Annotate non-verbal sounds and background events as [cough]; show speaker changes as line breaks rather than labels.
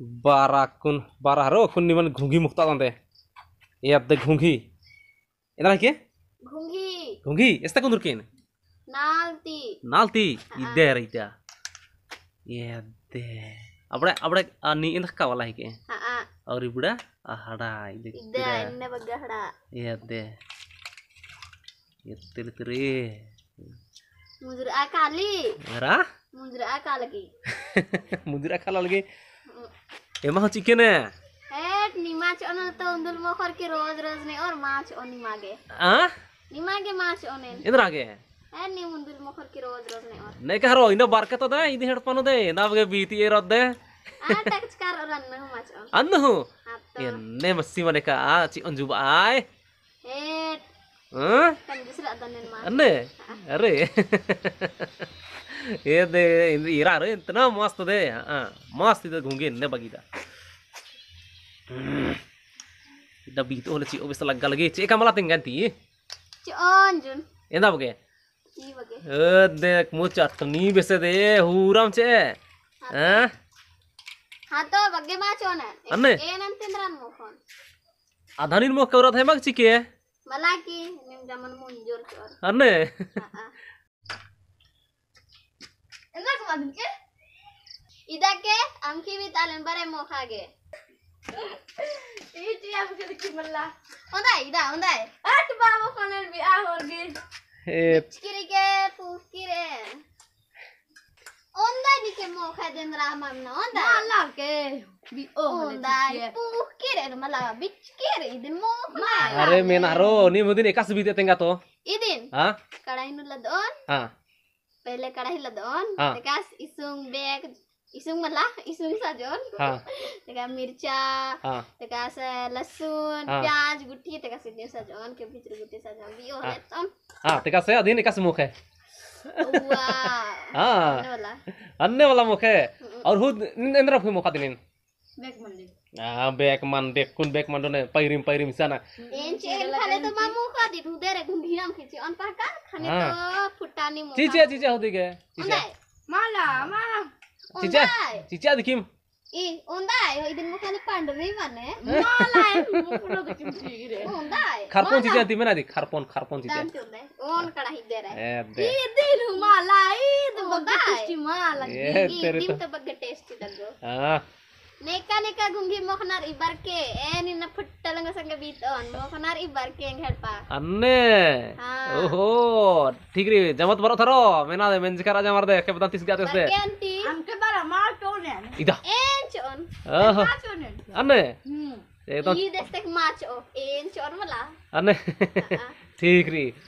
बारा बारारो घुंगी मुक्ता तंदे ये अब घुंगी इधर है क्या
घुंगी घुंगी इस तक नालती
नालती हाँ। इधर इधर ये दे नी का वाला है हाँ, हाँ। और इधर इधर इन्ने बग्गा हड़ा ये दे ये तेरे तेरे मुजरा मुजरा मुजरा एमा चिकन है
एट निमाच अनल तो उंदुल मोखर के रोज रोज ने और माच ओनी मागे हां निमागे माच ओने इधर आगे है ए नी उंदुल मोखर के रोज
रोज ने और नहीं कहरो इन बरकत तो दे इन हेड पनो दे ना बगे बीती ए रद दे आ
कर माच ओन अन्न
ने का आ ची हां
दूसरा मा
अरे ये दे इरा रे इतना मस्त दे हां मस्त इधर घूंगे ने बगीदा डबी तो Dabi itu oleh si obis telah galagi. गंती kamu latih ganti.
Cik anjun.
Enda bagai. देख मुझ नी बेसे दे हूरम चे हाँ
हाँ तो बगे माँ चोन है अन्ने ये नंतिंद्रन मोहन
आधानी मोह कवरत है मग चिके
मलाकी निम जमन मुंजोर चोर अन्ने इधर के अमकी भी तालन बरे मोखा गे [laughs] Itu yang bisa dikimel lah. Undai, dah, undai. Ah, coba aku kena lebih awal, Gil. Hip. Kiri ke, puh, kiri. Undai dikim mau kadin ramam, no? Undai. Malah ke. Bi oh, undai, puh, kiri. Malah, bic kiri. Idin mau malah. Are, menaro.
Ini mungkin ikas bitnya tinggal tuh. Idin. Hah?
Kadahin lu ladon. Hah. Pele kadahin ladon. Hah. Ikas isung bek इसुंग मला इसुंग साजोर हां तेका मिरचा हां तेका से लहसुन प्याज गुठी तेका से देव साजोन के भीतर गुठी साजोन भी हो है तो
हां तेका से अधीन का मुख है
हां अन्ने वाला
अन्ने वाला मुख है और हु इंद्र फु मुख दिलिन बैक मंडी हां बैक मन देख कुन बैक मंडो ने पैरिम पैरिम साना
एन चेन खाले तो मामू का दी हुदे रे गुंडीराम खिची अन पाका खाने तो फुटानी मुख जी
हो होदी के जी चीचा चिचा दिखिम
ए ओंदाय होय दिन मुखाने पांढरे माने मालाय मुकुडो दिखिम चिरे ओंदाय खारपोन चिचा
दिमे ना दिख खारपोन खारपोन चिचा
ओन कडा हिदे रे ए दिल मालाय तो बग्गे टेस्टी माला ए दिम तो बग्गे टेस्टी दगो हां नेका नेका गुंगी मखनार इबार के ए निना फुट्टलंग संग बीत ओन मखनार इबार के हेडपा
अन्ने हां ओहो ठीक रे जमत बरो थरो मेना मेंज करा जा मार दे के बता 30 गाते से
हमके Ida. Enchon. Oh. Anne. Hmm. Ini destek macho. Enchon malah.
Anne. Tigri.